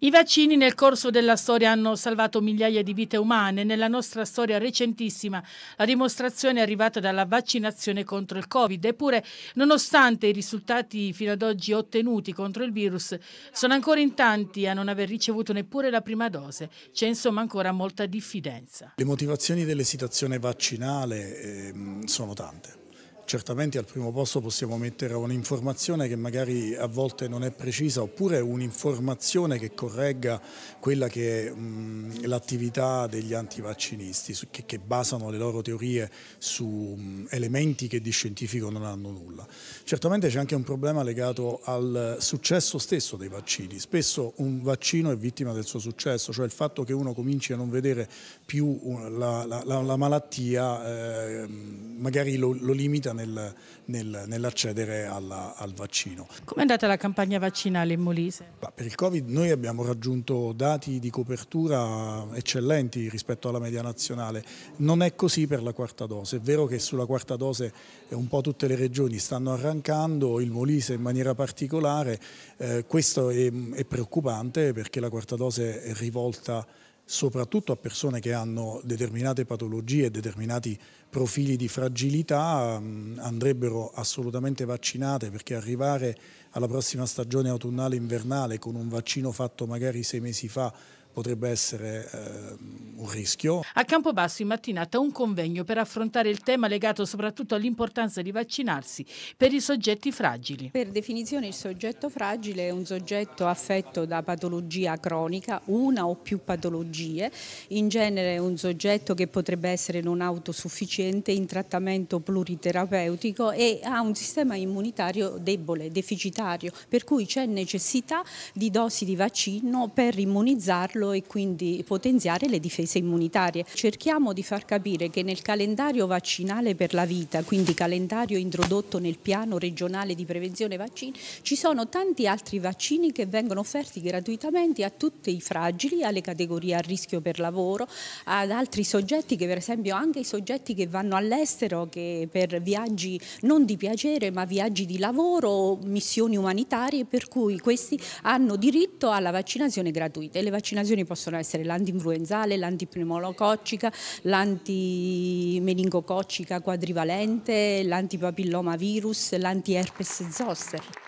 I vaccini nel corso della storia hanno salvato migliaia di vite umane. Nella nostra storia recentissima la dimostrazione è arrivata dalla vaccinazione contro il Covid. Eppure, nonostante i risultati fino ad oggi ottenuti contro il virus, sono ancora in tanti a non aver ricevuto neppure la prima dose. C'è insomma ancora molta diffidenza. Le motivazioni dell'esitazione vaccinale eh, sono tante certamente al primo posto possiamo mettere un'informazione che magari a volte non è precisa oppure un'informazione che corregga quella che è l'attività degli antivaccinisti che, che, basano le loro teorie su mh, elementi che di scientifico non hanno nulla. Certamente c'è anche un problema legato al successo stesso dei vaccini. Spesso un vaccino è vittima del suo successo, cioè il fatto che uno cominci a non vedere più la, la, la, la malattia eh, magari lo, lo limita nel, nel, nell'accedere al vaccino. Come è andata la campagna vaccinale in Molise? Per il Covid noi abbiamo raggiunto dati di copertura eccellenti rispetto alla media nazionale, non è così per la quarta dose, è vero che sulla quarta dose eh, un po' tutte le regioni stanno arrancando, il Molise in maniera particolare, eh, questo è, è preoccupante perché la quarta dose è rivolta soprattutto a persone che hanno determinate patologie e determinati profili di fragilità mm, andrebbero assolutamente vaccinate perché arrivare alla prossima stagione autunnale-invernale con un vaccino fatto magari sei mesi fa potrebbe essere eh, un rischio. A Campobasso in mattinata un convegno per affrontare il tema legato soprattutto all'importanza di vaccinarsi per i soggetti fragili. Per definizione il soggetto fragile è un soggetto affetto da patologia cronica, una o più patologie, in genere è un soggetto che potrebbe essere non autosufficiente in trattamento pluriterapeutico e ha un sistema immunitario debole, deficitario, per cui c'è necessità di dosi di vaccino per immunizzarlo farlo e quindi potenziare le difese immunitarie. Cerchiamo di far capire che nel calendario vaccinale per la vita, quindi calendario introdotto nel piano regionale di prevenzione vaccini, ci sono tanti altri vaccini che vengono offerti gratuitamente a tutti i fragili, alle categorie a rischio per lavoro, ad altri soggetti che per esempio anche i soggetti che vanno all'estero che per viaggi non di piacere ma viaggi di lavoro, o missioni umanitarie per cui questi hanno diritto alla vaccinazione gratuita e le vaccinazioni antigeni possono essere l'antinfluenzale, l'antipneumococcica, l'antimeningococcica quadrivalente, l'antipapillomavirus, l'antierpes zoster.